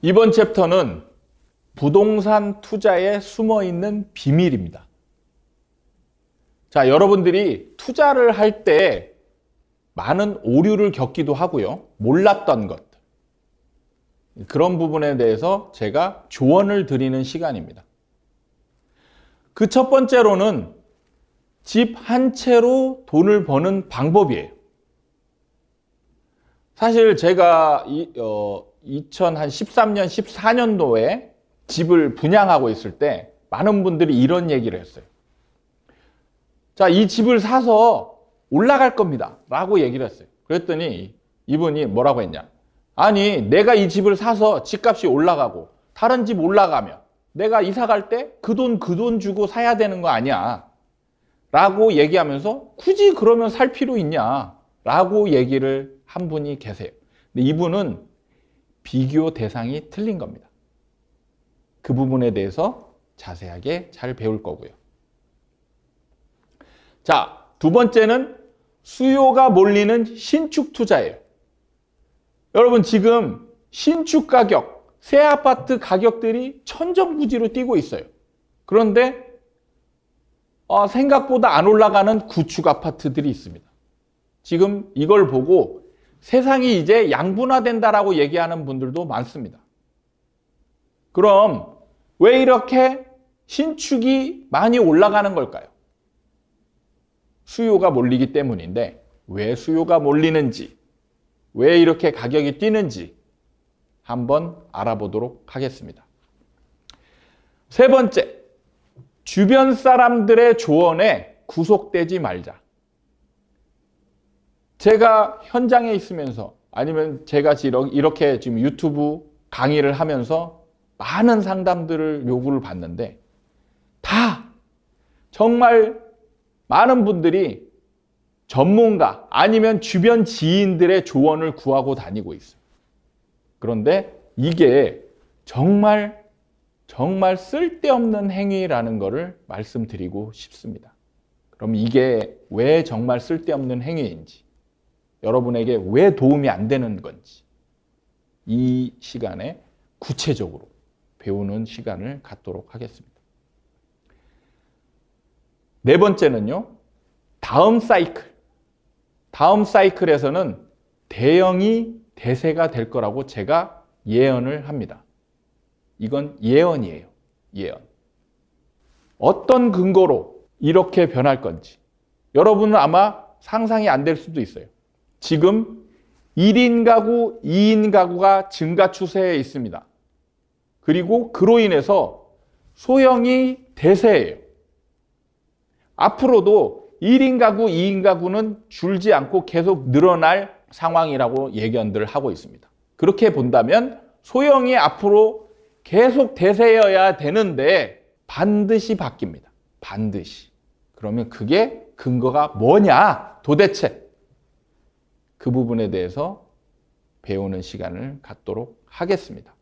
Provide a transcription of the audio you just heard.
이번 챕터는 부동산 투자에 숨어 있는 비밀입니다. 자, 여러분들이 투자를 할 때 많은 오류를 겪기도 하고요. 몰랐던 것. 그런 부분에 대해서 제가 조언을 드리는 시간입니다. 그 첫 번째로는 집 한 채로 돈을 버는 방법이에요. 사실 제가 이, 어, 2013년, 14년도에 집을 분양하고 있을 때 많은 분들이 이런 얘기를 했어요. 자, 이 집을 사서 올라갈 겁니다. 라고 얘기를 했어요. 그랬더니 이분이 뭐라고 했냐. 아니, 내가 이 집을 사서 집값이 올라가고 다른 집 올라가면 내가 이사 갈 때 그 돈, 그 돈 주고 사야 되는 거 아니야. 라고 얘기하면서 굳이 그러면 살 필요 있냐. 라고 얘기를 한 분이 계세요. 근데 이분은 비교 대상이 틀린 겁니다. 그 부분에 대해서 자세하게 잘 배울 거고요. 자, 두 번째는 수요가 몰리는 신축 투자예요. 여러분 지금 신축 가격, 새 아파트 가격들이 천정부지로 뛰고 있어요. 그런데 어, 생각보다 안 올라가는 구축 아파트들이 있습니다. 지금 이걸 보고 세상이 이제 양분화된다라고 얘기하는 분들도 많습니다. 그럼 왜 이렇게 신축이 많이 올라가는 걸까요? 수요가 몰리기 때문인데 왜 수요가 몰리는지 왜 이렇게 가격이 뛰는지 한번 알아보도록 하겠습니다. 세 번째, 주변 사람들의 조언에 구속되지 말자. 제가 현장에 있으면서 아니면 제가 이렇게 지금 유튜브 강의를 하면서 많은 상담들을 요구를 받는데 다 정말 많은 분들이 전문가 아니면 주변 지인들의 조언을 구하고 다니고 있어요. 그런데 이게 정말 정말 쓸데없는 행위라는 것을 말씀드리고 싶습니다. 그럼 이게 왜 정말 쓸데없는 행위인지 여러분에게 왜 도움이 안 되는 건지 이 시간에 구체적으로 배우는 시간을 갖도록 하겠습니다. 네 번째는요. 다음 사이클. 다음 사이클에서는 대형이 대세가 될 거라고 제가 예언을 합니다. 이건 예언이에요. 예언. 어떤 근거로 이렇게 변할 건지. 여러분은 아마 상상이 안 될 수도 있어요. 지금 1인 가구, 2인 가구가 증가 추세에 있습니다. 그리고 그로 인해서 소형이 대세예요. 앞으로도 1인 가구, 2인 가구는 줄지 않고 계속 늘어날 상황이라고 예견들 하고 있습니다. 그렇게 본다면 소형이 앞으로 계속 대세여야 되는데 반드시 바뀝니다. 반드시. 그러면 그게 근거가 뭐냐 도대체 그 부분에 대해서 배우는 시간을 갖도록 하겠습니다.